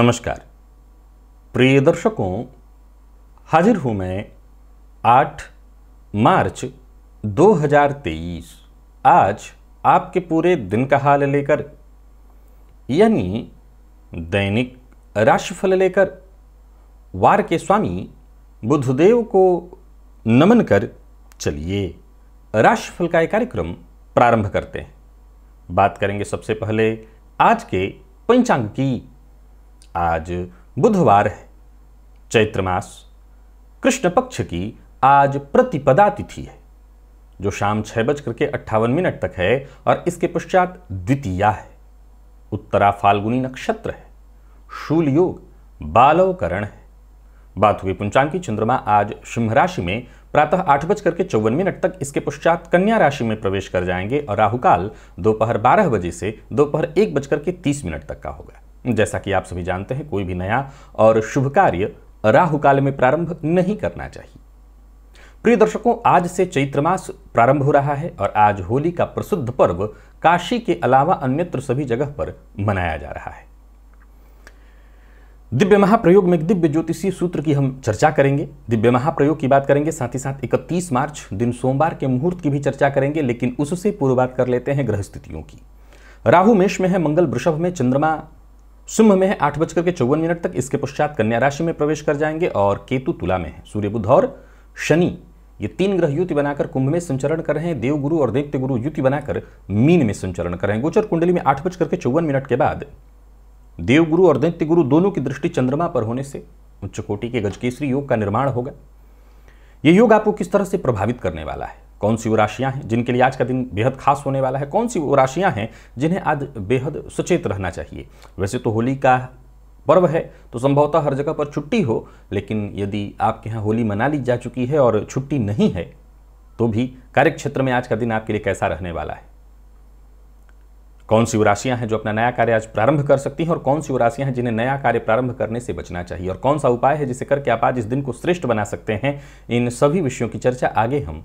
नमस्कार प्रिय दर्शकों हाजिर हूं मैं 8 मार्च 2023 आज आपके पूरे दिन का हाल लेकर यानी दैनिक राशिफल लेकर वार के स्वामी बुद्धदेव को नमन कर चलिए राशिफल का एक कार्यक्रम प्रारंभ करते हैं बात करेंगे सबसे पहले आज के पंचांग की आज बुधवार है चैत्र मास कृष्ण पक्ष की आज प्रतिपदा तिथि है जो शाम छह बजकर के अट्ठावन मिनट तक है और इसके पश्चात द्वितीया है उत्तरा फाल्गुनी नक्षत्र है शूल योग बालोकरण है बात हुई पुंचांग की चंद्रमा आज सिंह राशि में प्रातः आठ बजकर के चौवन मिनट तक इसके पश्चात कन्या राशि में प्रवेश कर जाएंगे और राहुकाल दोपहर बारह बजे से दोपहर एक बजकर के तीस मिनट तक का होगा जैसा कि आप सभी जानते हैं कोई भी नया और शुभ कार्य राहु काल में प्रारंभ नहीं करना चाहिए प्रिय दर्शकों आज से चैत्र मास प्रारंभ हो रहा है और आज होली का प्रसिद्ध पर्व काशी के अलावा अन्यत्र सभी जगह पर मनाया जा रहा है दिव्य महाप्रयोग में दिव्य ज्योतिषीय सूत्र की हम चर्चा करेंगे दिव्य महाप्रयोग की बात करेंगे साथ ही साथ 31 मार्च दिन सोमवार के मुहूर्त की भी चर्चा करेंगे लेकिन उससे पूर्व बात कर लेते हैं ग्रह स्थितियों की राहु मेष में है मंगल वृषभ में चंद्रमा सिंह में है आठ बजकर के चौवन मिनट तक इसके पश्चात कन्या राशि में प्रवेश कर जाएंगे और केतु तुला में है सूर्य बुध और शनि ये तीन ग्रह युति बनाकर कुंभ में संचरण कर रहे हैं देवगुरु और दैत्य गुरु युति बनाकर मीन में संचरण कर रहे हैं गोचर कुंडली में आठ बजकर के चौवन मिनट के बाद देवगुरु और दैत्य गुरु दोनों की दृष्टि चंद्रमा पर होने से उच्च कोटि के गजकेसरी योग का निर्माण होगा ये योग आपको किस तरह से प्रभावित करने वाला है कौन सी वो राशियाँ हैं जिनके लिए आज का दिन बेहद खास होने वाला है कौन सी वो राशियाँ हैं जिन्हें आज बेहद सचेत रहना चाहिए वैसे तो होली का पर्व है तो संभवतः हर जगह पर छुट्टी हो लेकिन यदि आपके यहाँ होली मना ली जा चुकी है और छुट्टी नहीं है तो भी कार्यक्षेत्र में आज का दिन आपके लिए कैसा रहने वाला है कौन सी वो राशियाँ हैं जो अपना नया कार्य आज प्रारंभ कर सकती हैं और कौन सी वो राशियाँ हैं जिन्हें नया कार्य प्रारंभ करने से बचना चाहिए और कौन सा उपाय है जिसे करके आप आज इस दिन को श्रेष्ठ बना सकते हैं इन सभी विषयों की चर्चा आगे हम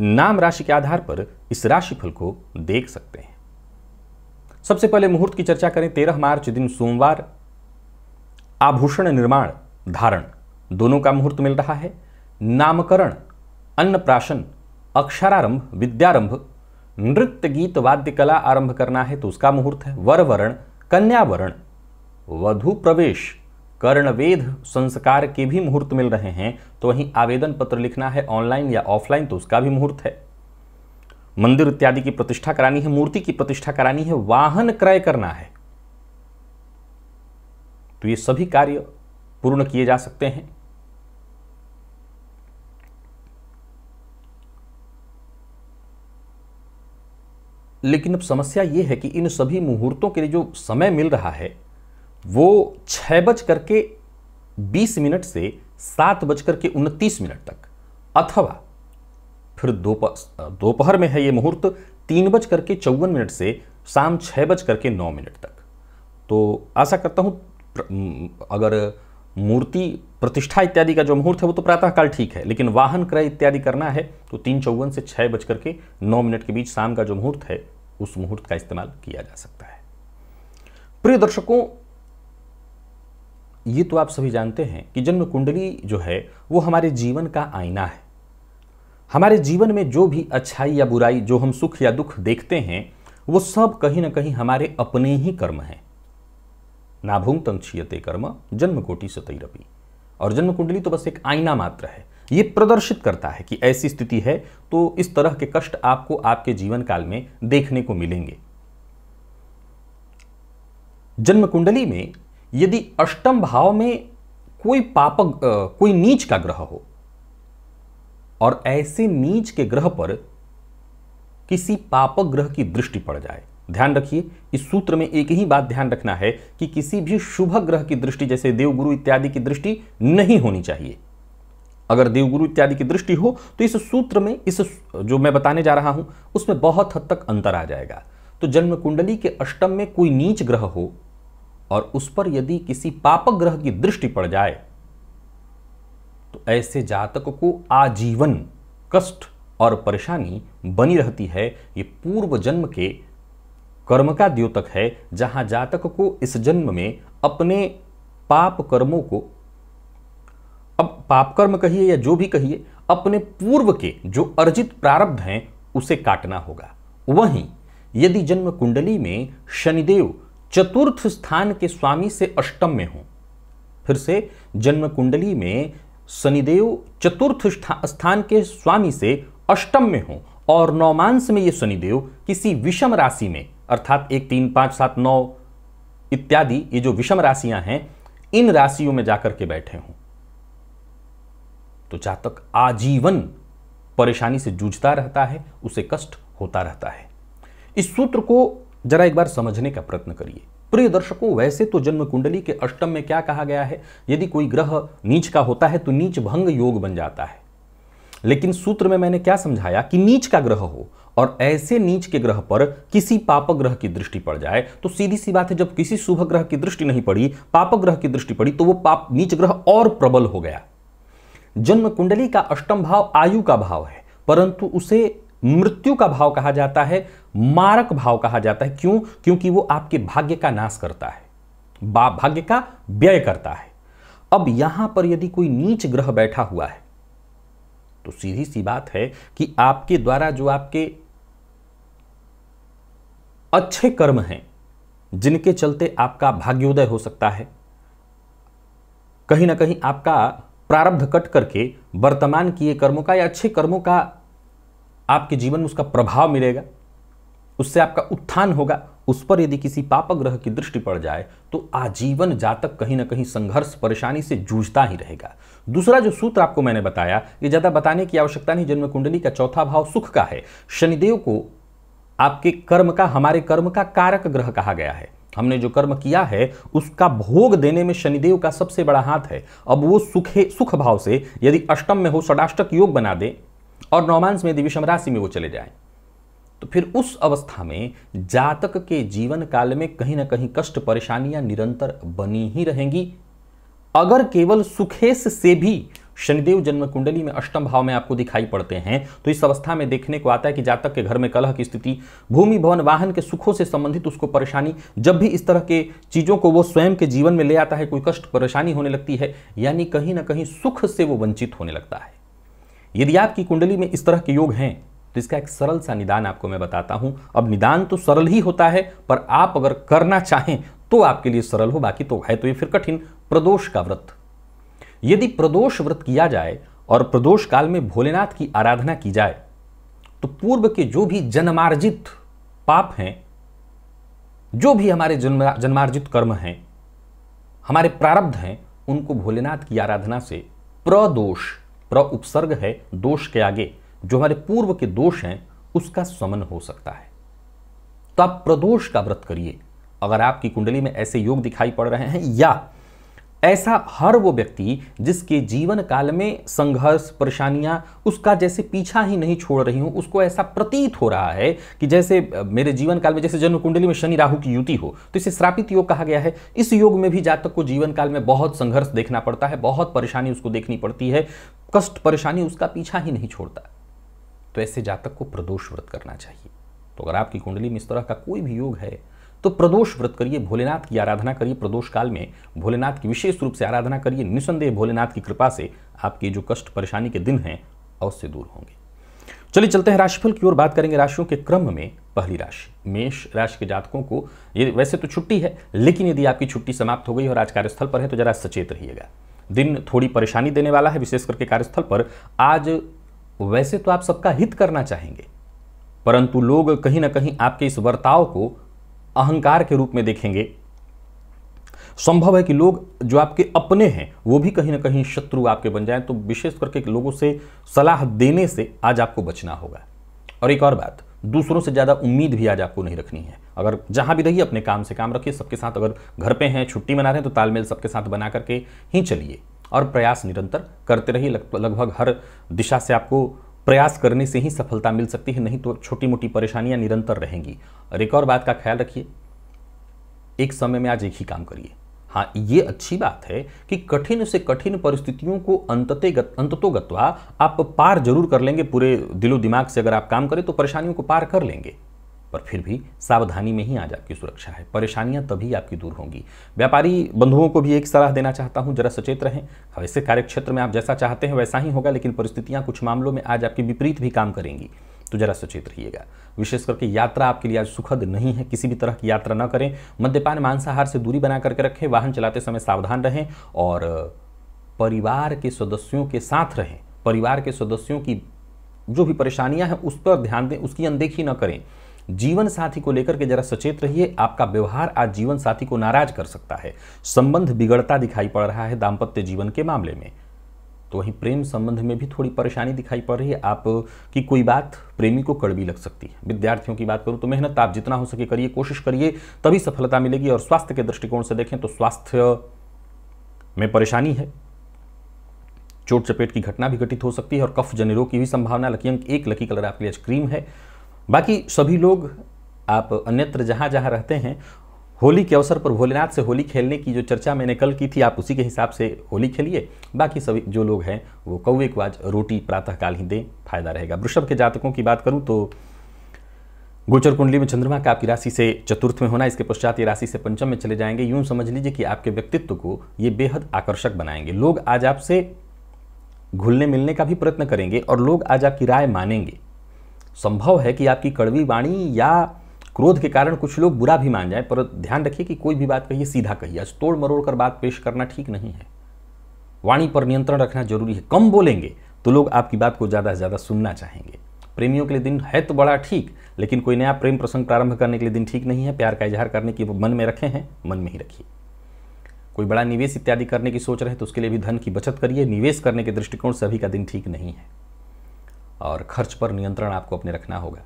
नाम राशि के आधार पर इस राशिफल को देख सकते हैं सबसे पहले मुहूर्त की चर्चा करें तेरह मार्च दिन सोमवार आभूषण निर्माण धारण दोनों का मुहूर्त मिल रहा है नामकरण अन्नप्राशन अक्षरारंभ विद्यारंभ नृत्य गीत वाद्य कला आरंभ करना है तो उसका मुहूर्त है वर वरण कन्यावरण वधु प्रवेश कर्णवेद संस्कार के भी मुहूर्त मिल रहे हैं तो वहीं आवेदन पत्र लिखना है ऑनलाइन या ऑफलाइन तो उसका भी मुहूर्त है मंदिर इत्यादि की प्रतिष्ठा करानी है मूर्ति की प्रतिष्ठा करानी है वाहन क्रय करना है तो ये सभी कार्य पूर्ण किए जा सकते हैं लेकिन अब समस्या ये है कि इन सभी मुहूर्तों के लिए जो समय मिल रहा है वो छः बज करके बीस मिनट से सात बजकर के उनतीस मिनट तक अथवा फिर दोपहर दोपहर में है ये मुहूर्त तीन बज करके चौवन मिनट से शाम छः बज करके नौ मिनट तक तो आशा करता हूँ अगर मूर्ति प्रतिष्ठा इत्यादि का जो मुहूर्त है वो तो प्रातःकाल ठीक है लेकिन वाहन क्रय इत्यादि करना है तो तीन चौवन से छः बज करके नौ मिनट के बीच शाम का जो मुहूर्त है उस मुहूर्त का इस्तेमाल किया जा सकता है प्रिय दर्शकों ये तो आप सभी जानते हैं कि जन्म कुंडली जो है वो हमारे जीवन का आईना है हमारे जीवन में जो भी अच्छाई या बुराई जो हम सुख या दुख देखते हैं वो सब कहीं ना कहीं हमारे अपने ही कर्म हैं नाभुंग तंक्षीयते कर्म जन्म कोटि सतैरपी और जन्म कुंडली तो बस एक आईना मात्र है ये प्रदर्शित करता है कि ऐसी स्थिति है तो इस तरह के कष्ट आपको आपके जीवन काल में देखने को मिलेंगे जन्म कुंडली में यदि अष्टम भाव में कोई पापक कोई नीच का ग्रह हो और ऐसे नीच के ग्रह पर किसी पापक ग्रह की दृष्टि पड़ जाए ध्यान रखिए इस सूत्र में एक ही बात ध्यान रखना है कि किसी भी शुभ ग्रह की दृष्टि जैसे देवगुरु इत्यादि की दृष्टि नहीं होनी चाहिए अगर देवगुरु इत्यादि की दृष्टि हो तो इस सूत्र में इस जो मैं बताने जा रहा हूं उसमें बहुत हद तक अंतर आ जाएगा तो जन्म कुंडली के अष्टम में कोई नीच ग्रह हो और उस पर यदि किसी पापग्रह की दृष्टि पड़ जाए तो ऐसे जातक को आजीवन कष्ट और परेशानी बनी रहती है ये पूर्व जन्म के कर्म का द्योतक है जहां जातक को इस जन्म में अपने पाप कर्मों को अब पाप कर्म कहिए या जो भी कहिए अपने पूर्व के जो अर्जित प्रारब्ध हैं उसे काटना होगा वहीं यदि जन्म कुंडली में शनिदेव चतुर्थ स्थान के स्वामी से अष्टम में हो फिर से जन्म कुंडली में शनिदेव चतुर्थ स्थान के स्वामी से अष्टम में हो और नौमांस में यह शनिदेव किसी विषम राशि में अर्थात एक तीन पांच सात नौ इत्यादि ये जो विषम राशियां हैं इन राशियों में जाकर के बैठे हों तो जातक आजीवन परेशानी से जूझता रहता है उसे कष्ट होता रहता है इस सूत्र को जरा एक बार समझने का प्रयत्न करिए प्रिय दर्शकों वैसे तो जन्म कुंडली के अष्टम में क्या कहा गया है यदि कोई ग्रह नीच का होता है तो नीच भंग योग बन जाता है लेकिन सूत्र में मैंने क्या समझाया कि नीच का ग्रह हो और ऐसे नीच के ग्रह पर किसी पाप ग्रह की दृष्टि पड़ जाए तो सीधी सी बात है जब किसी शुभ ग्रह की दृष्टि नहीं पड़ी पाप ग्रह की दृष्टि पड़ी तो वो पाप नीच ग्रह और प्रबल हो गया जन्म कुंडली का अष्टम भाव आयु का भाव है परंतु उसे मृत्यु का भाव कहा जाता है मारक भाव कहा जाता है क्यों क्योंकि वो आपके भाग्य का नाश करता है भाग्य का व्यय करता है अब यहां पर यदि कोई नीच ग्रह बैठा हुआ है तो सीधी सी बात है कि आपके द्वारा जो आपके अच्छे कर्म हैं जिनके चलते आपका भाग्योदय हो सकता है कहीं ना कहीं आपका प्रारब्ध कट करके वर्तमान किए कर्मों का या अच्छे कर्मों का आपके जीवन में उसका प्रभाव मिलेगा उससे आपका उत्थान होगा उस पर यदि किसी पापग्रह की दृष्टि पड़ जाए तो आजीवन जातक कहीं ना कहीं संघर्ष परेशानी से जूझता ही रहेगा दूसरा जो सूत्र आपको मैंने बताया ये ज़्यादा बताने की आवश्यकता नहीं जन्म कुंडली का चौथा भाव सुख का है शनिदेव को आपके कर्म का हमारे कर्म का कारक ग्रह कहा गया है हमने जो कर्म किया है उसका भोग देने में शनिदेव का सबसे बड़ा हाथ है अब वो सुखे सुख भाव से यदि अष्टम में हो षडाष्टक योग बना दें और नौमांस में दिविषम राशि में वो चले जाएं तो फिर उस अवस्था में जातक के जीवन काल में कहीं ना कहीं कष्ट परेशानियां निरंतर बनी ही रहेंगी अगर केवल सुखेश से भी शनिदेव जन्म कुंडली में अष्टम भाव में आपको दिखाई पड़ते हैं तो इस अवस्था में देखने को आता है कि जातक के घर में कलह की स्थिति भूमि भवन वाहन के सुखों से संबंधित उसको परेशानी जब भी इस तरह के चीज़ों को वो स्वयं के जीवन में ले आता है कोई कष्ट परेशानी होने लगती है यानी कहीं ना कहीं सुख से वो वंचित होने लगता है यदि आपकी कुंडली में इस तरह के योग हैं तो इसका एक सरल सा निदान आपको मैं बताता हूं अब निदान तो सरल ही होता है पर आप अगर करना चाहें तो आपके लिए सरल हो बाकी तो है तो ये फिर कठिन प्रदोष का व्रत यदि प्रदोष व्रत किया जाए और प्रदोष काल में भोलेनाथ की आराधना की जाए तो पूर्व के जो भी जन्मार्जित पाप हैं जो भी हमारे जन्म जन्मार्जित कर्म हैं हमारे प्रारब्ध हैं उनको भोलेनाथ की आराधना से प्रदोष प्र उपसर्ग है दोष के आगे जो हमारे पूर्व के दोष हैं उसका समन हो सकता है तो आप प्रदोष का व्रत करिए अगर आपकी कुंडली में ऐसे योग दिखाई पड़ रहे हैं या ऐसा हर वो व्यक्ति जिसके जीवन काल में संघर्ष परेशानियां उसका जैसे पीछा ही नहीं छोड़ रही हूं उसको ऐसा प्रतीत हो रहा है कि जैसे मेरे जीवन काल में जैसे जन्म कुंडली में शनि राहु की युति हो तो इसे श्रापित योग कहा गया है इस योग में भी जातक को जीवन काल में बहुत संघर्ष देखना पड़ता है बहुत परेशानी उसको देखनी पड़ती है कष्ट परेशानी उसका पीछा ही नहीं छोड़ता तो ऐसे जातक को प्रदोष व्रत करना चाहिए तो अगर आपकी कुंडली में इस तरह का कोई भी योग है तो प्रदोष व्रत करिए भोलेनाथ की आराधना करिए प्रदोष काल में भोलेनाथ की विशेष रूप से आराधना करिए निसंदेह भोलेनाथ की कृपा से आपके जो कष्ट परेशानी के दिन हैं अवश्य दूर होंगे चलिए चलते हैं राशिफल की ओर बात करेंगे राशियों के क्रम में पहली राशि मेष राशि के जातकों को ये वैसे तो छुट्टी है लेकिन यदि आपकी छुट्टी समाप्त हो गई और आज कार्यस्थल पर है तो जरा सचेत रहिएगा दिन थोड़ी परेशानी देने वाला है विशेष करके कार्यस्थल पर आज वैसे तो आप सबका हित करना चाहेंगे परंतु लोग कहीं ना कहीं आपके इस वर्ताव को अहंकार के रूप में देखेंगे संभव है कि लोग जो आपके अपने हैं वो भी कहीं ना कहीं शत्रु आपके बन जाएं तो विशेष करके लोगों से सलाह देने से आज आपको बचना होगा और एक और बात दूसरों से ज़्यादा उम्मीद भी आज आपको नहीं रखनी है अगर जहाँ भी रहिए अपने काम से काम रखिए सबके साथ अगर घर पे हैं छुट्टी मना रहे हैं तो तालमेल सबके साथ बना करके ही चलिए और प्रयास निरंतर करते रहिए लगभग हर दिशा से आपको प्रयास करने से ही सफलता मिल सकती है नहीं तो छोटी मोटी परेशानियां निरंतर रहेंगी और एक और बात का ख्याल रखिए एक समय में आज एक ही काम करिए हाँ ये अच्छी बात है कि कठिन से कठिन परिस्थितियों को अंततगत अंततोगत्वा आप पार जरूर कर लेंगे पूरे दिलो दिमाग से अगर आप काम करें तो परेशानियों को पार कर लेंगे पर फिर भी सावधानी में ही आज आपकी सुरक्षा है परेशानियां तभी आपकी दूर होंगी व्यापारी बंधुओं को भी एक सलाह देना चाहता हूं जरा सचेत रहें वैसे हाँ, कार्यक्षेत्र में आप जैसा चाहते हैं वैसा ही होगा लेकिन परिस्थितियाँ कुछ मामलों में आज आपके विपरीत भी काम करेंगी तो जरा सचेत रहिएगा विशेष करके यात्रा आपके लिए आज सुखद नहीं है किसी भी तरह की यात्रा न करें मद्यपान मांसाहार से दूरी बना करके रखें वाहन चलाते समय सावधान रहें और परिवार के सदस्यों के साथ रहें परिवार के सदस्यों की जो भी परेशानियां हैं उस पर ध्यान दें उसकी अनदेखी न करें जीवन साथी को लेकर के जरा सचेत रहिए आपका व्यवहार आज जीवन साथी को नाराज कर सकता है संबंध बिगड़ता दिखाई पड़ रहा है दाम्पत्य जीवन के मामले में तो वहीं प्रेम संबंध में भी थोड़ी परेशानी दिखाई पड़ रही है आप की कोई बात प्रेमी को कड़वी लग सकती है विद्यार्थियों की बात करूं तो मेहनत आप जितना हो सके करिए कोशिश करिए तभी सफलता मिलेगी और स्वास्थ्य के दृष्टिकोण से देखें तो स्वास्थ्य में परेशानी है चोट चपेट की घटना भी घटित हो सकती है और कफ जनेरों की भी संभावना लकी अंक एक लकी कलर आपके लिए क्रीम है बाकी सभी लोग आप अन्यत्र जहाँ जहाँ रहते हैं होली के अवसर पर भोलेनाथ से होली खेलने की जो चर्चा मैंने कल की थी आप उसी के हिसाब से होली खेलिए बाकी सभी जो लोग हैं वो कौवे को आज रोटी प्रातःकाल ही दें फायदा रहेगा वृषभ के जातकों की बात करूँ तो गोचर कुंडली में चंद्रमा का आपकी राशि से चतुर्थ में होना इसके पश्चात ये राशि से पंचम में चले जाएंगे यूं समझ लीजिए कि आपके व्यक्तित्व को ये बेहद आकर्षक बनाएंगे लोग आज आपसे घुलने मिलने का भी प्रयत्न करेंगे और लोग आज आपकी राय मानेंगे संभव है कि आपकी कड़वी वाणी या क्रोध के कारण कुछ लोग बुरा भी मान जाए पर ध्यान रखिए कि कोई भी बात कहिए सीधा कहिए आज तोड़ मरोड़ कर बात पेश करना ठीक नहीं है वाणी पर नियंत्रण रखना जरूरी है कम बोलेंगे तो लोग आपकी बात को ज़्यादा से ज़्यादा सुनना चाहेंगे प्रेमियों के लिए दिन है तो बड़ा ठीक लेकिन कोई नया प्रेम प्रसंग प्रारंभ करने के लिए दिन ठीक नहीं है प्यार का इजहार करने की मन में रखे हैं मन में ही रखिए कोई बड़ा निवेश इत्यादि करने की सोच रहे तो उसके लिए भी धन की बचत करिए निवेश करने के दृष्टिकोण सभी का दिन ठीक नहीं है और खर्च पर नियंत्रण आपको अपने रखना होगा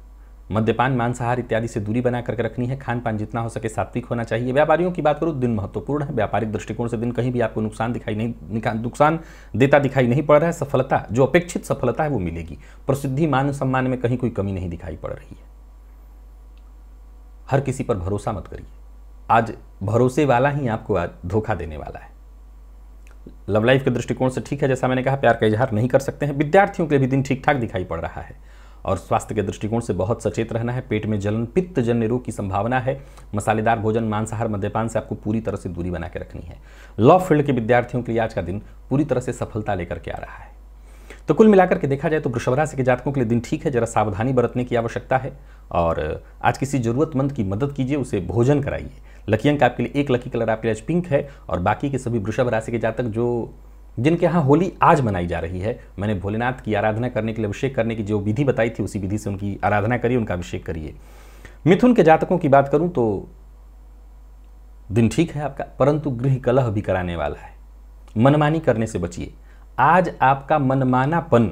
मद्यपान मांसाहार इत्यादि से दूरी बना करके रखनी है खान पान जितना हो सके सात्विक होना चाहिए व्यापारियों की बात करूँ दिन महत्वपूर्ण है व्यापारिक दृष्टिकोण से दिन कहीं भी आपको नुकसान दिखाई नहीं नुकसान देता दिखाई नहीं पड़ रहा है सफलता जो अपेक्षित सफलता है वो मिलेगी प्रसिद्धि मान सम्मान में कहीं कोई कमी नहीं दिखाई पड़ रही है हर किसी पर भरोसा मत करिए आज भरोसे वाला ही आपको आज धोखा देने वाला है लव लाइफ के दृष्टिकोण से ठीक है जैसा मैंने कहा प्यार का इजहार नहीं कर सकते हैं विद्यार्थियों के लिए भी दिन ठीक ठाक दिखाई पड़ रहा है और स्वास्थ्य के दृष्टिकोण से बहुत सचेत रहना है पेट में जलन पित्त जन्य रोग की संभावना है मसालेदार भोजन मांसाहार मद्यपान से आपको पूरी तरह से दूरी बना रखनी है लॉ फील्ड के विद्यार्थियों के लिए आज का दिन पूरी तरह से सफलता लेकर के आ रहा है तो कुल मिलाकर के देखा जाए तो वृषभ राशि के जातकों के लिए दिन ठीक है जरा सावधानी बरतने की आवश्यकता है और आज किसी जरूरतमंद की मदद कीजिए उसे भोजन कराइए लकी अंक आपके लिए एक लकी कलर आपके लिए आज पिंक है और बाकी के सभी वृषभ राशि के जातक जो जिनके यहाँ होली आज मनाई जा रही है मैंने भोलेनाथ की आराधना करने के लिए अभिषेक करने की जो विधि बताई थी उसी विधि से उनकी आराधना करिए उनका अभिषेक करिए मिथुन के जातकों की बात करूं तो दिन ठीक है आपका परंतु गृह कलह भी कराने वाला है मनमानी करने से बचिए आज आपका मनमानापन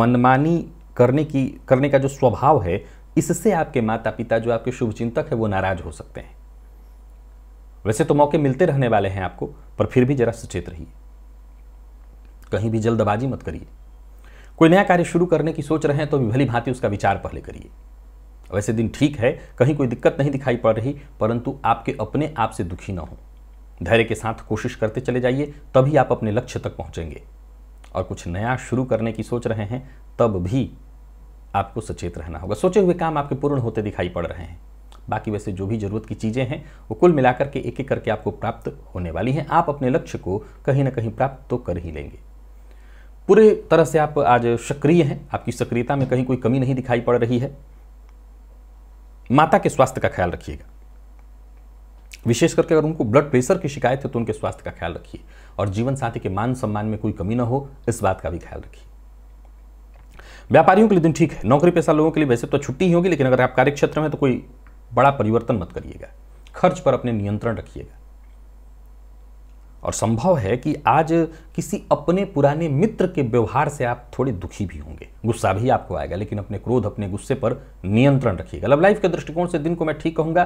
मनमानी करने की करने का जो स्वभाव है इससे आपके माता पिता जो आपके शुभचिंतक है वो नाराज हो सकते हैं वैसे तो मौके मिलते रहने वाले हैं आपको पर फिर भी जरा सचेत रहिए कहीं भी जल्दबाजी मत करिए कोई नया कार्य शुरू करने की सोच रहे हैं तो भी भली भांति उसका विचार पहले करिए वैसे दिन ठीक है कहीं कोई दिक्कत नहीं दिखाई पड़ रही परंतु आपके अपने आप से दुखी ना हो धैर्य के साथ कोशिश करते चले जाइए तभी आप अपने लक्ष्य तक पहुंचेंगे और कुछ नया शुरू करने की सोच रहे हैं तब भी आपको सचेत रहना होगा सोचे हुए काम आपके पूर्ण होते दिखाई पड़ रहे हैं बाकी वैसे जो भी ज़रूरत की चीज़ें हैं वो कुल मिलाकर के एक एक करके आपको प्राप्त होने वाली हैं आप अपने लक्ष्य को कहीं ना कहीं प्राप्त तो कर ही लेंगे पूरे तरह से आप आज सक्रिय हैं आपकी सक्रियता में कहीं कोई कमी नहीं दिखाई पड़ रही है माता के स्वास्थ्य का ख्याल रखिएगा विशेष करके अगर उनको ब्लड प्रेशर की शिकायत है तो उनके स्वास्थ्य का ख्याल रखिए और जीवन साथी के मान सम्मान में कोई कमी ना हो इस बात का भी ख्याल रखिए व्यापारियों के लिए दिन ठीक है नौकरी पेशा लोगों के लिए वैसे तो छुट्टी ही होगी लेकिन अगर आप कार्य क्षेत्र में तो कोई बड़ा परिवर्तन मत करिएगा खर्च पर अपने नियंत्रण रखिएगा और संभव है कि आज किसी अपने पुराने मित्र के व्यवहार से आप थोड़े दुखी भी होंगे गुस्सा भी आपको आएगा लेकिन अपने क्रोध अपने गुस्से पर नियंत्रण रखिएगा लव लाइफ के दृष्टिकोण से दिन को मैं ठीक कहूंगा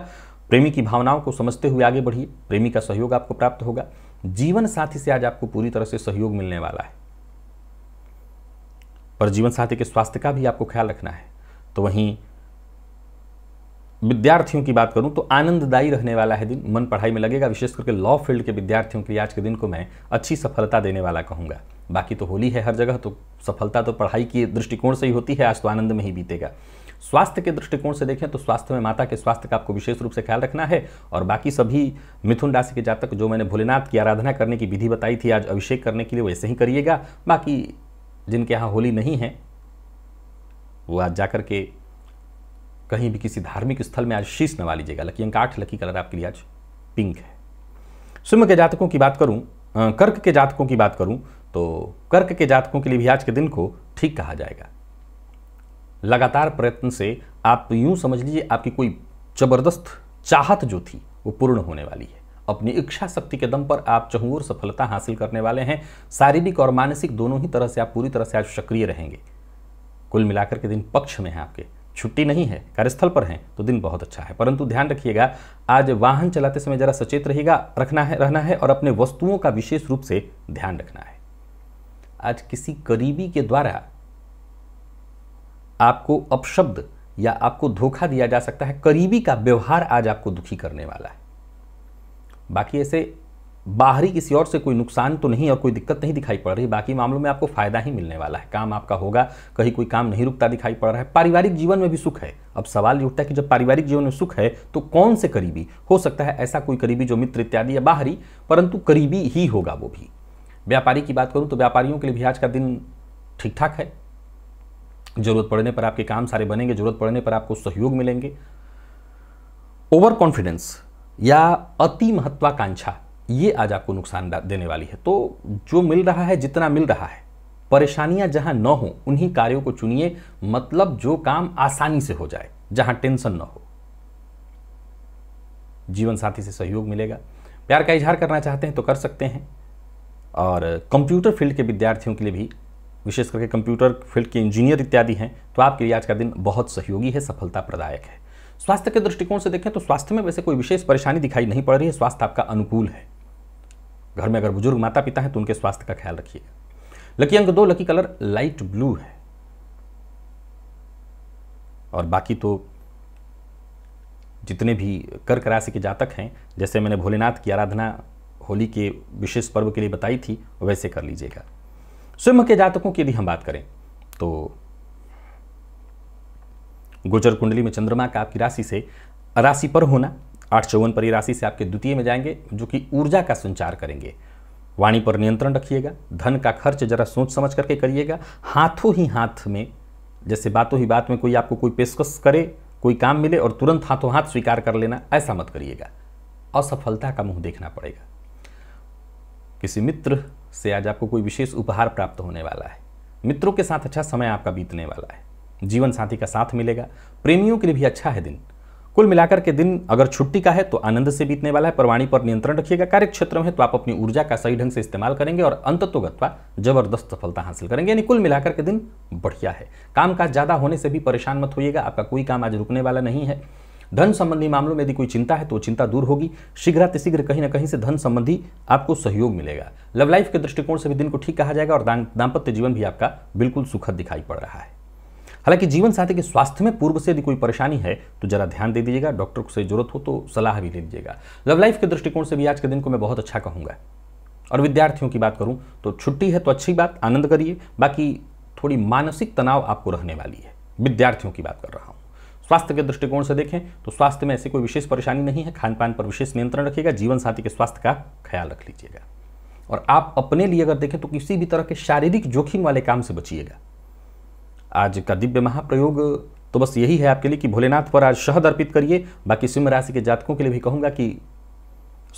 प्रेमी की भावनाओं को समझते हुए आगे बढ़िए प्रेमी का सहयोग आपको प्राप्त होगा जीवन साथी से आज आपको पूरी तरह से सहयोग मिलने वाला है पर जीवन साथी के स्वास्थ्य का भी आपको ख्याल रखना है तो वहीं विद्यार्थियों की बात करूं तो आनंददायी रहने वाला है दिन मन पढ़ाई में लगेगा विशेष करके लॉ फील्ड के विद्यार्थियों के लिए आज के दिन को मैं अच्छी सफलता देने वाला कहूँगा बाकी तो होली है हर जगह तो सफलता तो पढ़ाई के दृष्टिकोण से ही होती है आज तो आनंद में ही बीतेगा स्वास्थ्य के दृष्टिकोण से देखें तो स्वास्थ्य में माता के स्वास्थ्य का आपको विशेष रूप से ख्याल रखना है और बाकी सभी मिथुन राशि के जातक जो मैंने भोलेनाथ की आराधना करने की विधि बताई थी आज अभिषेक करने के लिए वैसे ही करिएगा बाकी जिनके यहाँ होली नहीं है वो आज जाकर के कहीं भी किसी धार्मिक स्थल में आज शीश नवा लीजिएगा लकी अंक आठ लकी कलर आपके लिए आज पिंक है सुम्य के जातकों की बात करूं कर्क के जातकों की बात करूं तो कर्क के जातकों के लिए भी आज के दिन को ठीक कहा जाएगा लगातार प्रयत्न से आप यूं समझ लीजिए आपकी कोई जबरदस्त चाहत जो थी वो पूर्ण होने वाली है अपनी इच्छा शक्ति के दम पर आप चहुओर सफलता हासिल करने वाले हैं शारीरिक और मानसिक दोनों ही तरह से आप पूरी तरह से आज सक्रिय रहेंगे कुल मिलाकर के दिन पक्ष में हैं आपके छुट्टी नहीं है कार्यस्थल पर हैं तो दिन बहुत अच्छा है परंतु ध्यान रखिएगा आज वाहन चलाते समय जरा सचेत रहेगा रखना है रहना है और अपने वस्तुओं का विशेष रूप से ध्यान रखना है आज किसी करीबी के द्वारा आपको अपशब्द या आपको धोखा दिया जा सकता है करीबी का व्यवहार आज आपको दुखी करने वाला है बाकी ऐसे बाहरी किसी और से कोई नुकसान तो नहीं और कोई दिक्कत नहीं दिखाई पड़ रही बाकी मामलों में आपको फायदा ही मिलने वाला है काम आपका होगा कहीं कोई काम नहीं रुकता दिखाई पड़ रहा है पारिवारिक जीवन में भी सुख है अब सवाल ये उठता है कि जब पारिवारिक जीवन में सुख है तो कौन से करीबी हो सकता है ऐसा कोई करीबी जो मित्र इत्यादि या बाहरी परंतु करीबी ही होगा वो भी व्यापारी की बात करूँ तो व्यापारियों के लिए भी आज का दिन ठीक ठाक है जरूरत पड़ने पर आपके काम सारे बनेंगे जरूरत पड़ने पर आपको सहयोग मिलेंगे ओवर कॉन्फिडेंस या अति महत्वाकांक्षा ये आज आपको नुकसान देने वाली है तो जो मिल रहा है जितना मिल रहा है परेशानियां जहां न हो उन्हीं कार्यों को चुनिए मतलब जो काम आसानी से हो जाए जहां टेंशन न हो जीवन साथी से सहयोग मिलेगा प्यार का इजहार करना चाहते हैं तो कर सकते हैं और कंप्यूटर फील्ड के विद्यार्थियों के लिए भी विशेष करके कंप्यूटर फील्ड के इंजीनियर इत्यादि हैं तो आपके लिए आज का दिन बहुत सहयोगी है सफलता प्रदायक है स्वास्थ्य के दृष्टिकोण से देखें तो स्वास्थ्य में वैसे कोई विशेष परेशानी दिखाई नहीं पड़ रही है स्वास्थ्य आपका अनुकूल है घर में अगर बुजुर्ग माता पिता हैं तो उनके स्वास्थ्य का ख्याल रखिएगा लकी अंक दो लकी कलर लाइट ब्लू है और बाकी तो जितने भी कर्क राशि के जातक हैं जैसे मैंने भोलेनाथ की आराधना होली के विशेष पर्व के लिए बताई थी वैसे कर लीजिएगा सिंह के जातकों की यदि हम बात करें तो गोचर कुंडली में चंद्रमा का आपकी राशि से राशि पर होना आठ चौवन राशि से आपके द्वितीय में जाएंगे जो कि ऊर्जा का संचार करेंगे वाणी पर नियंत्रण रखिएगा धन का खर्च जरा सोच समझ करके करिएगा हाथों ही हाथ में जैसे बातों ही बात में कोई आपको कोई पेशकश करे कोई काम मिले और तुरंत हाथों हाथ स्वीकार कर लेना ऐसा मत करिएगा असफलता का मुंह देखना पड़ेगा किसी मित्र से आज आपको कोई विशेष उपहार प्राप्त होने वाला है मित्रों के साथ अच्छा समय आपका बीतने वाला है जीवन साथी का साथ मिलेगा प्रेमियों के लिए भी अच्छा है दिन कुल मिलाकर के दिन अगर छुट्टी का है तो आनंद से बीतने वाला है परवाणी पर नियंत्रण रखिएगा कार्य क्षेत्र में तो आप अपनी ऊर्जा का सही ढंग से इस्तेमाल करेंगे और अंततोगत्वा जबरदस्त सफलता हासिल करेंगे यानी कुल मिलाकर के दिन बढ़िया है काम काज ज़्यादा होने से भी परेशान मत होइएगा आपका कोई काम आज रुकने वाला नहीं है धन संबंधी मामलों में यदि कोई चिंता है तो चिंता दूर होगी शीघ्रातिशीघ्र कहीं ना कहीं से धन संबंधी आपको सहयोग मिलेगा लव लाइफ के दृष्टिकोण से भी दिन को ठीक कहा जाएगा और दाम्पत्य जीवन भी आपका बिल्कुल सुखद दिखाई पड़ रहा है हालांकि जीवन साथी के स्वास्थ्य में पूर्व से यदि कोई परेशानी है तो जरा ध्यान दे दीजिएगा डॉक्टर से जरूरत हो तो सलाह भी ले लीजिएगा लव लाइफ के दृष्टिकोण से भी आज के दिन को मैं बहुत अच्छा कहूँगा और विद्यार्थियों की बात करूँ तो छुट्टी है तो अच्छी बात आनंद करिए बाकी थोड़ी मानसिक तनाव आपको रहने वाली है विद्यार्थियों की बात कर रहा हूँ स्वास्थ्य के दृष्टिकोण से देखें तो स्वास्थ्य में ऐसी कोई विशेष परेशानी नहीं है खान पान पर विशेष नियंत्रण रखिएगा जीवन साथी के स्वास्थ्य का ख्याल रख लीजिएगा और आप अपने लिए अगर देखें तो किसी भी तरह के शारीरिक जोखिम वाले काम से बचिएगा आज का दिव्य महाप्रयोग तो बस यही है आपके लिए कि भोलेनाथ पर आज शहद अर्पित करिए बाकी सिंह राशि के जातकों के लिए भी कहूँगा कि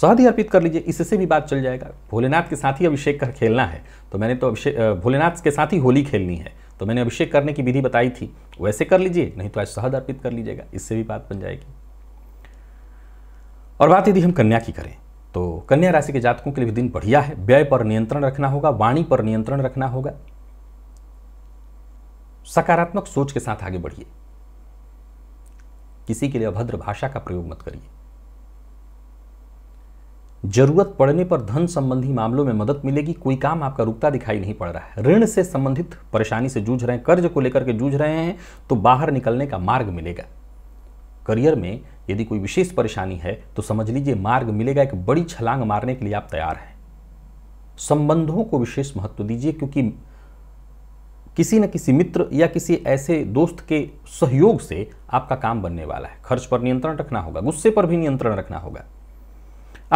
शहद ही अर्पित कर लीजिए इससे भी बात चल जाएगा भोलेनाथ के साथ ही अभिषेक कर खेलना है तो मैंने तो अभिषेक भोलेनाथ के साथ ही होली खेलनी है तो मैंने अभिषेक करने की विधि बताई थी वैसे कर लीजिए नहीं तो आज शहद अर्पित कर लीजिएगा इससे भी बात बन जाएगी और बात यदि हम कन्या की करें तो कन्या राशि के जातकों के लिए भी दिन बढ़िया है व्यय पर नियंत्रण रखना होगा वाणी पर नियंत्रण रखना होगा सकारात्मक सोच के साथ आगे बढ़िए किसी के लिए अभद्र भाषा का प्रयोग मत करिए जरूरत पड़ने पर धन संबंधी मामलों में मदद मिलेगी कोई काम आपका रुकता दिखाई नहीं पड़ रहा है ऋण से संबंधित परेशानी से जूझ रहे हैं कर्ज को लेकर के जूझ रहे हैं तो बाहर निकलने का मार्ग मिलेगा करियर में यदि कोई विशेष परेशानी है तो समझ लीजिए मार्ग मिलेगा एक बड़ी छलांग मारने के लिए आप तैयार हैं संबंधों को विशेष महत्व दीजिए क्योंकि किसी न किसी मित्र या किसी ऐसे दोस्त के सहयोग से आपका काम बनने वाला है खर्च पर नियंत्रण रखना होगा गुस्से पर भी नियंत्रण रखना होगा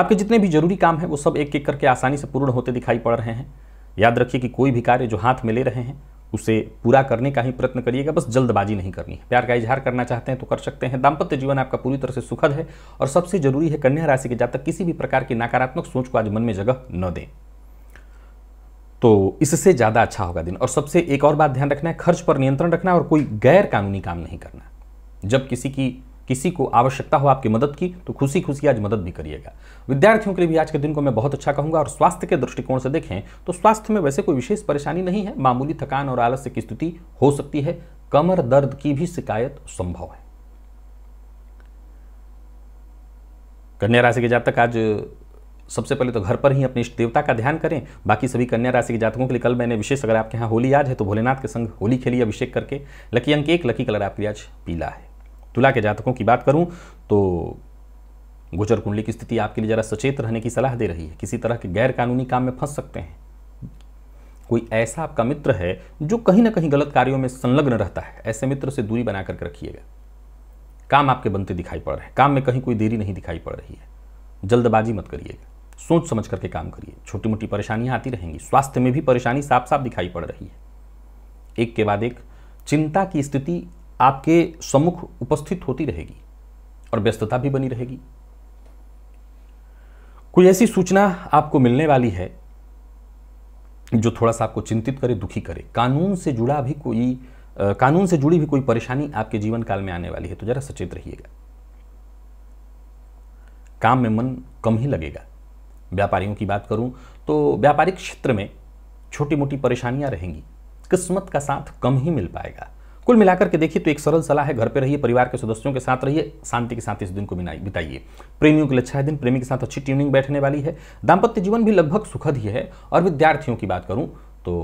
आपके जितने भी जरूरी काम हैं वो सब एक एक करके आसानी से पूर्ण होते दिखाई पड़ रहे हैं याद रखिए कि कोई भी कार्य जो हाथ में ले रहे हैं उसे पूरा करने का ही प्रयत्न करिएगा बस जल्दबाजी नहीं करनी है प्यार का इजहार करना चाहते हैं तो कर सकते हैं दाम्पत्य जीवन आपका पूरी तरह से सुखद है और सबसे जरूरी है कन्या राशि के जातक किसी भी प्रकार की नकारात्मक सोच को आज मन में जगह न दें तो इससे ज़्यादा अच्छा होगा दिन और सबसे एक और बात ध्यान रखना है खर्च पर नियंत्रण रखना और कोई गैर कानूनी काम नहीं करना जब किसी की किसी को आवश्यकता हो आपकी मदद की तो खुशी खुशी आज मदद भी करिएगा विद्यार्थियों के लिए भी आज के दिन को मैं बहुत अच्छा कहूंगा और स्वास्थ्य के दृष्टिकोण से देखें तो स्वास्थ्य में वैसे कोई विशेष परेशानी नहीं है मामूली थकान और आलस्य की स्थिति हो सकती है कमर दर्द की भी शिकायत संभव है कन्या राशि के जातक आज सबसे पहले तो घर पर ही अपने इष्ट देवता का ध्यान करें बाकी सभी कन्या राशि के जातकों के लिए कल मैंने विशेष अगर आपके यहाँ होली आज है तो भोलेनाथ के संग होली खेली अभिषेक करके लकी अंक एक लकी कलर आपके लिए आज पीला है तुला के जातकों की बात करूँ तो गोचर कुंडली की स्थिति आपके लिए ज़रा सचेत रहने की सलाह दे रही है किसी तरह के गैर कानूनी काम में फंस सकते हैं कोई ऐसा आपका मित्र है जो कहीं ना कहीं गलत कार्यों में संलग्न रहता है ऐसे मित्र से दूरी बना करके रखिएगा काम आपके बनते दिखाई पड़ रहे हैं काम में कहीं कोई देरी नहीं दिखाई पड़ रही है जल्दबाजी मत करिएगा सोच समझ करके काम करिए छोटी मोटी परेशानियां आती रहेंगी स्वास्थ्य में भी परेशानी साफ साफ दिखाई पड़ रही है एक के बाद एक चिंता की स्थिति आपके सम्मुख उपस्थित होती रहेगी और व्यस्तता भी बनी रहेगी कोई ऐसी सूचना आपको मिलने वाली है जो थोड़ा सा आपको चिंतित करे दुखी करे कानून से जुड़ा भी कोई आ, कानून से जुड़ी भी कोई परेशानी आपके जीवन काल में आने वाली है तो जरा सचेत रहिएगा काम में मन कम ही लगेगा व्यापारियों की बात करूं तो व्यापारिक क्षेत्र में छोटी मोटी परेशानियां रहेंगी किस्मत का साथ कम ही मिल पाएगा कुल मिलाकर के देखिए तो एक सरल सलाह है घर पे रहिए परिवार के सदस्यों के साथ रहिए शांति के साथ इस दिन को बिताइए प्रेमियों के लिए अच्छा दिन प्रेमी के साथ अच्छी ट्यूनिंग बैठने वाली है दाम्पत्य जीवन भी लगभग सुखद ही है और विद्यार्थियों की बात करूं तो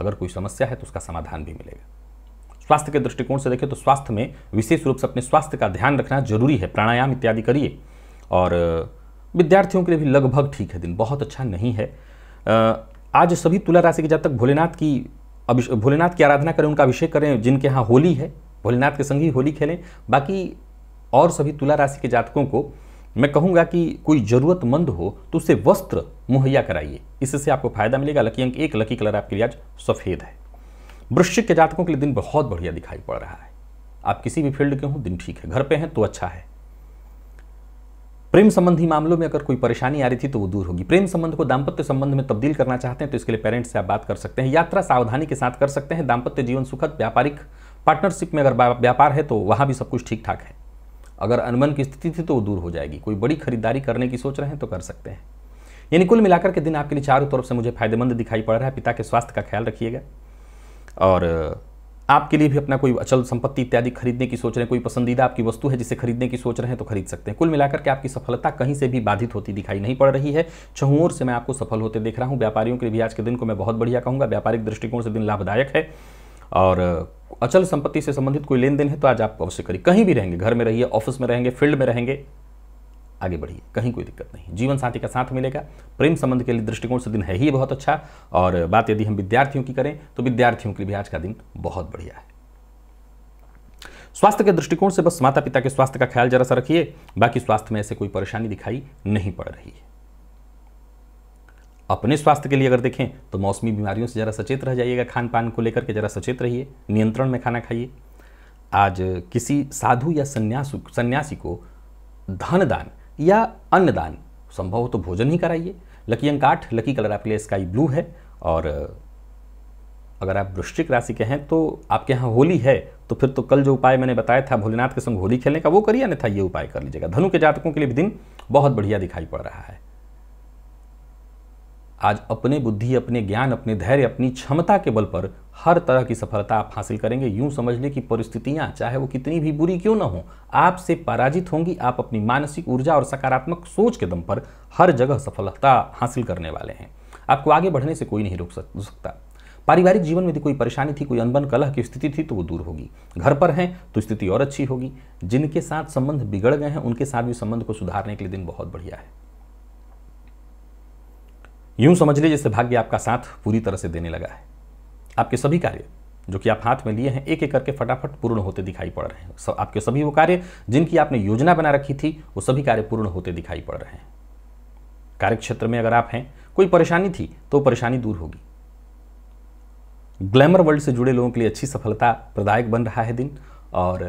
अगर कोई समस्या है तो उसका समाधान भी मिलेगा स्वास्थ्य के दृष्टिकोण से देखें तो स्वास्थ्य में विशेष रूप से अपने स्वास्थ्य का ध्यान रखना जरूरी है प्राणायाम इत्यादि करिए और विद्यार्थियों के लिए भी लगभग ठीक है दिन बहुत अच्छा नहीं है आज सभी तुला राशि के जातक भोलेनाथ की अभिषेक भोलेनाथ की आराधना करें उनका अभिषेक करें जिनके यहाँ होली है भोलेनाथ के संग ही होली खेलें बाकी और सभी तुला राशि के जातकों को मैं कहूँगा कि कोई ज़रूरतमंद हो तो उसे वस्त्र मुहैया कराइए इससे आपको फायदा मिलेगा लकी अंक एक लकी कलर आपके लिए आज सफ़ेद है वृश्चिक के जातकों के लिए दिन बहुत बढ़िया दिखाई पड़ रहा है आप किसी भी फील्ड के हों दिन ठीक है घर पे हैं तो अच्छा है प्रेम संबंधी मामलों में अगर कोई परेशानी आ रही थी तो वो दूर होगी प्रेम संबंध को दाम्पत्य संबंध में तब्दील करना चाहते हैं तो इसके लिए पेरेंट्स से आप बात कर सकते हैं यात्रा सावधानी के साथ कर सकते हैं दाम्पत्य जीवन सुखद व्यापारिक पार्टनरशिप में अगर व्यापार है तो वहाँ भी सब कुछ ठीक ठाक है अगर अनबन की स्थिति थी तो वो दूर हो जाएगी कोई बड़ी खरीदारी करने की सोच रहे हैं तो कर सकते हैं यानी कुल मिलाकर के दिन आपके लिए चारों तरफ से मुझे फायदेमंद दिखाई पड़ रहा है पिता के स्वास्थ्य का ख्याल रखिएगा और आपके लिए भी अपना कोई अचल संपत्ति इत्यादि खरीदने की सोच रहे हैं कोई पसंदीदा आपकी वस्तु है जिसे खरीदने की सोच रहे हैं तो खरीद सकते हैं कुल मिलाकर के आपकी सफलता कहीं से भी बाधित होती दिखाई नहीं पड़ रही है चहुओर से मैं आपको सफल होते देख रहा हूँ व्यापारियों के लिए भी आज के दिन को मैं बहुत बढ़िया कहूँगा व्यापारिक दृष्टिकोण से दिन लाभदायक है और अचल संपत्ति से संबंधित कोई लेन देन है तो आज आप अवश्य करिए कहीं भी रहेंगे घर में रहिए ऑफिस में रहेंगे फील्ड में रहेंगे आगे बढ़िए कहीं कोई दिक्कत नहीं जीवन साथी का साथ मिलेगा प्रेम संबंध के लिए दृष्टिकोण से दिन है ही बहुत अच्छा और बात यदि हम विद्यार्थियों की करें तो विद्यार्थियों के लिए भी आज का दिन बहुत बढ़िया है स्वास्थ्य के दृष्टिकोण से बस माता पिता के स्वास्थ्य का ख्याल जरा सा रखिए बाकी स्वास्थ्य में ऐसे कोई परेशानी दिखाई नहीं पड़ रही है अपने स्वास्थ्य के लिए अगर देखें तो मौसमी बीमारियों से ज़रा सचेत रह जाइएगा खान पान को लेकर के ज़रा सचेत रहिए नियंत्रण में खाना खाइए आज किसी साधु या सन्यास सन्यासी को धन दान या अन्नदान संभव हो तो भोजन ही कराइए लकी अंक आठ लकी कलर आपके लिए स्काई ब्लू है और अगर आप वृश्चिक राशि के हैं तो आपके यहाँ होली है तो फिर तो कल जो उपाय मैंने बताया था भोलेनाथ के संग होली खेलने का वो करिए अन्यथा ये उपाय कर लीजिएगा धनु के जातकों के लिए भी दिन बहुत बढ़िया दिखाई पड़ रहा है आज अपने बुद्धि अपने ज्ञान अपने धैर्य अपनी क्षमता के बल पर हर तरह की सफलता आप हासिल करेंगे यूं समझ लें कि परिस्थितियां चाहे वो कितनी भी बुरी क्यों ना हो आपसे पराजित होंगी आप अपनी मानसिक ऊर्जा और सकारात्मक सोच के दम पर हर जगह सफलता हासिल करने वाले हैं आपको आगे बढ़ने से कोई नहीं रोक सकता पारिवारिक जीवन में यदि कोई परेशानी थी कोई अनबन कलह की स्थिति थी तो वो दूर होगी घर पर हैं तो स्थिति और अच्छी होगी जिनके साथ संबंध बिगड़ गए हैं उनके साथ भी संबंध को सुधारने के लिए दिन बहुत बढ़िया है यूं समझ लीजिए जैसे भाग्य आपका साथ पूरी तरह से देने लगा है आपके सभी कार्य जो कि आप हाथ में लिए हैं एक एक करके फटाफट पूर्ण होते दिखाई पड़ रहे हैं सब आपके सभी वो कार्य जिनकी आपने योजना बना रखी थी वो सभी कार्य पूर्ण होते दिखाई पड़ रहे हैं कार्यक्षेत्र में अगर आप हैं कोई परेशानी थी तो परेशानी दूर होगी ग्लैमर वर्ल्ड से जुड़े लोगों के लिए अच्छी सफलता प्रदायक बन रहा है दिन और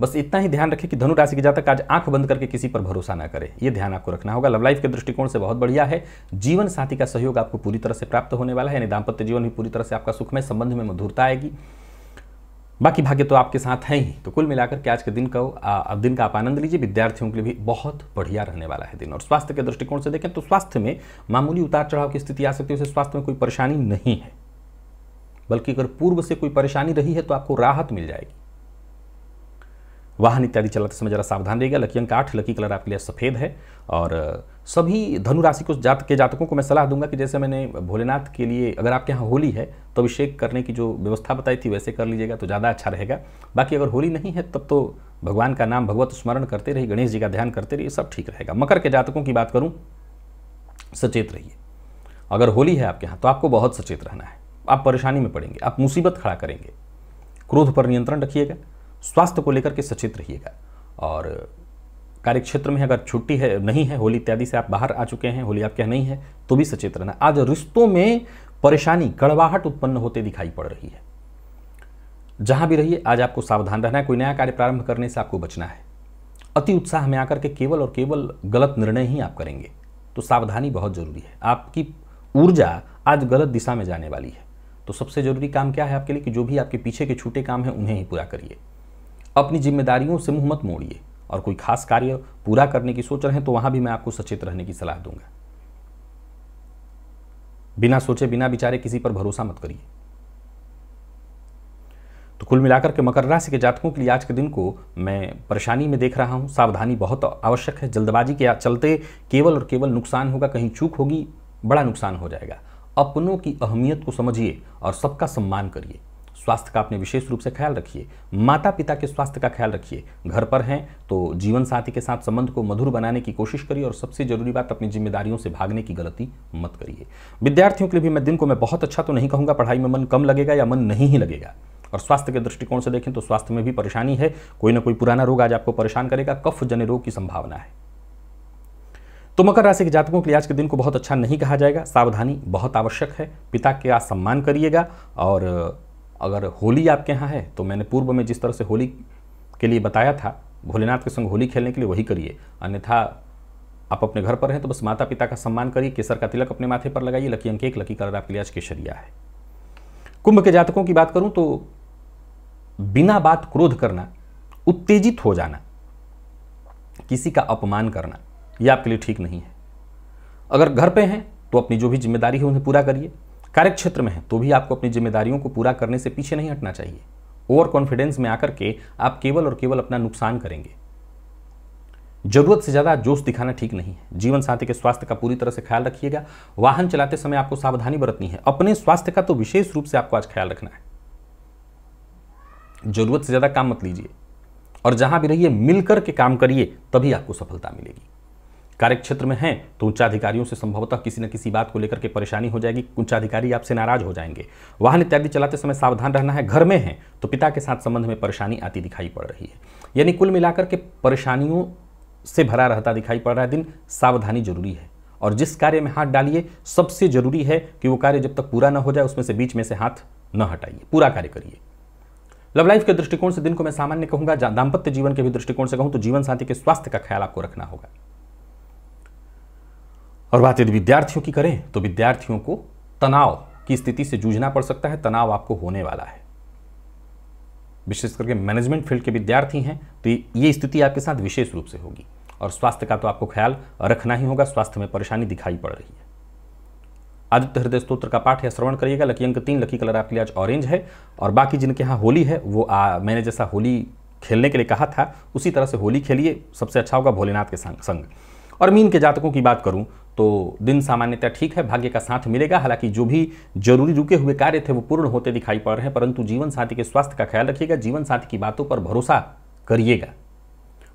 बस इतना ही ध्यान रखें कि धनु राशि के जातक आज आंख बंद करके किसी पर भरोसा ना करें ये ध्यान आपको रखना होगा लव लाइफ के दृष्टिकोण से बहुत बढ़िया है जीवन साथी का सहयोग आपको पूरी तरह से प्राप्त होने वाला है यानी दाम्पत्य जीवन भी पूरी तरह से आपका सुखमय संबंध में मधुरता आएगी बाकी भाग्य तो आपके साथ हैं ही तो कुल मिलाकर के आज के दिन का दिन का आप आनंद लीजिए विद्यार्थियों के लिए भी बहुत बढ़िया रहने वाला है दिन और स्वास्थ्य के दृष्टिकोण से देखें तो स्वास्थ्य में मामूली उतार चढ़ाव की स्थिति आ सकती है उसे स्वास्थ्य में कोई परेशानी नहीं है बल्कि अगर पूर्व से कोई परेशानी रही है तो आपको राहत मिल जाएगी वाहन इत्यादि चलाते समय जरा सावधान रहिएगा लकी अंक आठ लकी कलर आपके लिए सफ़ेद है और सभी धनुराशि को जात के जातकों को मैं सलाह दूंगा कि जैसे मैंने भोलेनाथ के लिए अगर आपके यहाँ होली है तो अभिषेक करने की जो व्यवस्था बताई थी वैसे कर लीजिएगा तो ज़्यादा अच्छा रहेगा बाकी अगर होली नहीं है तब तो भगवान का नाम भगवत स्मरण करते रहिए गणेश जी का ध्यान करते रहिए सब ठीक रहेगा मकर के जातकों की बात करूँ सचेत रहिए अगर होली है आपके यहाँ तो आपको बहुत सचेत रहना है आप परेशानी में पड़ेंगे आप मुसीबत खड़ा करेंगे क्रोध पर नियंत्रण रखिएगा स्वास्थ्य को लेकर के सचेत रहिएगा और कार्यक्षेत्र में अगर छुट्टी है नहीं है होली इत्यादि से आप बाहर आ चुके हैं होली आपके यहाँ नहीं है तो भी सचेत रहना आज रिश्तों में परेशानी कड़वाहट उत्पन्न होते दिखाई पड़ रही है जहां भी रहिए आज आपको सावधान रहना है कोई नया कार्य प्रारंभ करने से आपको बचना है अति उत्साह में आकर के केवल और केवल गलत निर्णय ही आप करेंगे तो सावधानी बहुत जरूरी है आपकी ऊर्जा आज गलत दिशा में जाने वाली है तो सबसे जरूरी काम क्या है आपके लिए कि जो भी आपके पीछे के छूटे काम हैं उन्हें ही पूरा करिए अपनी जिम्मेदारियों से मुंह मत मोड़िए और कोई खास कार्य पूरा करने की सोच रहे हैं तो वहां भी मैं आपको सचेत रहने की सलाह दूंगा बिना सोचे बिना विचारे किसी पर भरोसा मत करिए तो कुल मिलाकर के मकर राशि के जातकों के लिए आज के दिन को मैं परेशानी में देख रहा हूं सावधानी बहुत आवश्यक है जल्दबाजी के चलते केवल और केवल नुकसान होगा कहीं चूक होगी बड़ा नुकसान हो जाएगा अपनों की अहमियत को समझिए और सबका सम्मान करिए स्वास्थ्य का अपने विशेष रूप से ख्याल रखिए माता पिता के स्वास्थ्य का ख्याल रखिए घर पर हैं तो जीवन साथी के साथ संबंध को मधुर बनाने की कोशिश करिए और सबसे जरूरी बात अपनी जिम्मेदारियों से भागने की गलती मत करिए विद्यार्थियों के लिए भी मैं दिन को मैं बहुत अच्छा तो नहीं कहूँगा पढ़ाई में मन कम लगेगा या मन नहीं ही लगेगा और स्वास्थ्य के दृष्टिकोण से देखें तो स्वास्थ्य में भी परेशानी है कोई ना कोई पुराना रोग आज आपको परेशान करेगा कफ जन रोग की संभावना है तो मकर राशि के जातकों के लिए आज के दिन को बहुत अच्छा नहीं कहा जाएगा सावधानी बहुत आवश्यक है पिता के आज सम्मान करिएगा और अगर होली आपके यहाँ है तो मैंने पूर्व में जिस तरह से होली के लिए बताया था भोलेनाथ के संग होली खेलने के लिए वही करिए अन्यथा आप अपने घर पर हैं तो बस माता पिता का सम्मान करिए केसर का तिलक अपने माथे पर लगाइए लकी अंक एक लकी कलर आपके लिए आज केसरिया है कुंभ के जातकों की बात करूं तो बिना बात क्रोध करना उत्तेजित हो जाना किसी का अपमान करना यह आपके लिए ठीक नहीं है अगर घर पे हैं तो अपनी जो भी जिम्मेदारी है उन्हें पूरा करिए कार्यक्षेत्र में है तो भी आपको अपनी जिम्मेदारियों को पूरा करने से पीछे नहीं हटना चाहिए ओवर कॉन्फिडेंस में आकर के आप केवल और केवल अपना नुकसान करेंगे जरूरत से ज़्यादा जोश दिखाना ठीक नहीं है जीवन साथी के स्वास्थ्य का पूरी तरह से ख्याल रखिएगा वाहन चलाते समय आपको सावधानी बरतनी है अपने स्वास्थ्य का तो विशेष रूप से आपको आज ख्याल रखना है जरूरत से ज़्यादा काम मत लीजिए और जहां भी रहिए मिलकर के काम करिए तभी आपको सफलता मिलेगी कार्यक्षेत्र में हैं तो उच्चाधिकारियों से संभवतः किसी न किसी बात को लेकर के परेशानी हो जाएगी उच्चाधिकारी आपसे नाराज हो जाएंगे वाहन इत्यादि चलाते समय सावधान रहना है घर में हैं तो पिता के साथ संबंध में परेशानी आती दिखाई पड़ रही है यानी कुल मिलाकर के परेशानियों से भरा रहता दिखाई पड़ रहा है दिन सावधानी जरूरी है और जिस कार्य में हाथ डालिए सबसे जरूरी है कि वो कार्य जब तक पूरा ना हो जाए उसमें से बीच में से हाथ न हटाइए पूरा कार्य करिए लव लाइफ के दृष्टिकोण से दिन को मैं सामान्य कहूंगा दाम्पत्य जीवन के भी दृष्टिकोण से कहूं तो जीवन साथी के स्वास्थ्य का ख्याल आपको रखना होगा और बात यदि विद्यार्थियों की करें तो विद्यार्थियों को तनाव की स्थिति से जूझना पड़ सकता है तनाव आपको होने वाला है विशेष करके मैनेजमेंट फील्ड के विद्यार्थी हैं तो ये स्थिति आपके साथ विशेष रूप से होगी और स्वास्थ्य का तो आपको ख्याल रखना ही होगा स्वास्थ्य में परेशानी दिखाई पड़ रही है आदित्य हृदय स्त्रोत्र का पाठ या श्रवण करिएगा लकी अंक तीन लकी कलर आपके लिए आज ऑरेंज है और बाकी जिनके यहाँ होली है वो आ, मैंने जैसा होली खेलने के लिए कहा था उसी तरह से होली खेलिए सबसे अच्छा होगा भोलेनाथ के संग संग और मीन के जातकों की बात करूँ तो दिन सामान्यतः ठीक है भाग्य का साथ मिलेगा हालांकि जो भी जरूरी रुके हुए कार्य थे वो पूर्ण होते दिखाई पड़ रहे हैं परंतु जीवन साथी के स्वास्थ्य का ख्याल रखिएगा जीवन साथी की बातों पर भरोसा करिएगा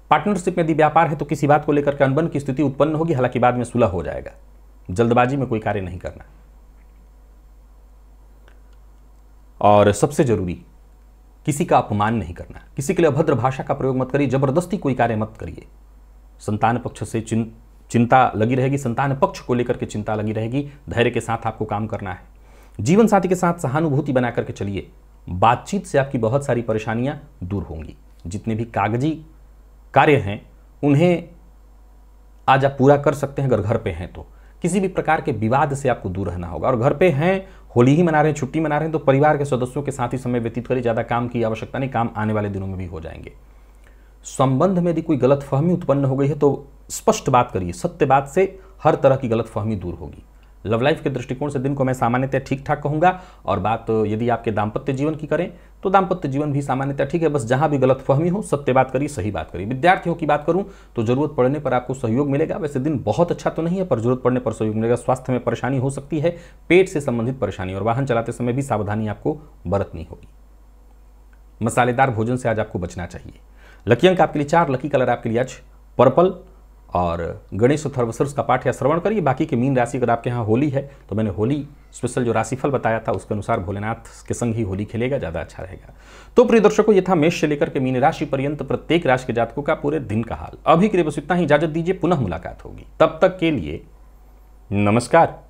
पार्टनरशिप में यदि व्यापार है तो किसी बात को लेकर के अनबन की स्थिति उत्पन्न होगी हालांकि बाद में सुलह हो जाएगा जल्दबाजी में कोई कार्य नहीं करना और सबसे जरूरी किसी का अपमान नहीं करना किसी के लिए अभद्र भाषा का प्रयोग मत करिए जबरदस्ती कोई कार्य मत करिए संतान पक्ष से चिंता चिंता लगी रहेगी संतान पक्ष को लेकर के चिंता लगी रहेगी धैर्य के साथ आपको काम करना है जीवन साथी के साथ सहानुभूति बना करके चलिए बातचीत से आपकी बहुत सारी परेशानियां दूर होंगी जितने भी कागजी कार्य हैं उन्हें आज आप पूरा कर सकते हैं अगर घर पे हैं तो किसी भी प्रकार के विवाद से आपको दूर रहना होगा और घर पे हैं होली ही मना रहे हैं छुट्टी मना रहे हैं तो परिवार के सदस्यों के साथ ही समय व्यतीत करें ज़्यादा काम की आवश्यकता नहीं काम आने वाले दिनों में भी हो जाएंगे संबंध में यदि कोई गलत फहमी उत्पन्न हो गई है तो स्पष्ट बात करिए सत्य बात से हर तरह की गलत फहमी दूर होगी लव लाइफ के दृष्टिकोण से दिन को मैं सामान्यतः ठीक ठाक कहूँगा और बात यदि आपके दाम्पत्य जीवन की करें तो दाम्पत्य जीवन भी सामान्यतः ठीक है बस जहाँ भी गलत फहमी हो सत्य बात करिए सही बात करिए विद्यार्थियों की बात करूँ तो जरूरत पड़ने पर आपको सहयोग मिलेगा वैसे दिन बहुत अच्छा तो नहीं है पर जरूरत पड़ने पर सहयोग मिलेगा स्वास्थ्य में परेशानी हो सकती है पेट से संबंधित परेशानी और वाहन चलाते समय भी सावधानी आपको बरतनी होगी मसालेदार भोजन से आज आपको बचना चाहिए लकी अंक आपके लिए चार लकी कलर आपके लिए आज पर्पल और गणेश और थर्वसर्स का पाठ या श्रवण करिए बाकी के मीन राशि अगर आपके यहाँ होली है तो मैंने होली स्पेशल जो राशिफल बताया था उसके अनुसार भोलेनाथ के संग ही होली खेलेगा ज़्यादा अच्छा रहेगा तो प्रिय दर्शकों ये था मेष से लेकर के मीन राशि पर्यंत प्रत्येक राशि के जातकों का पूरे दिन का हाल अभी के लिए बस इतना ही इजाजत दीजिए पुनः मुलाकात होगी तब तक के लिए नमस्कार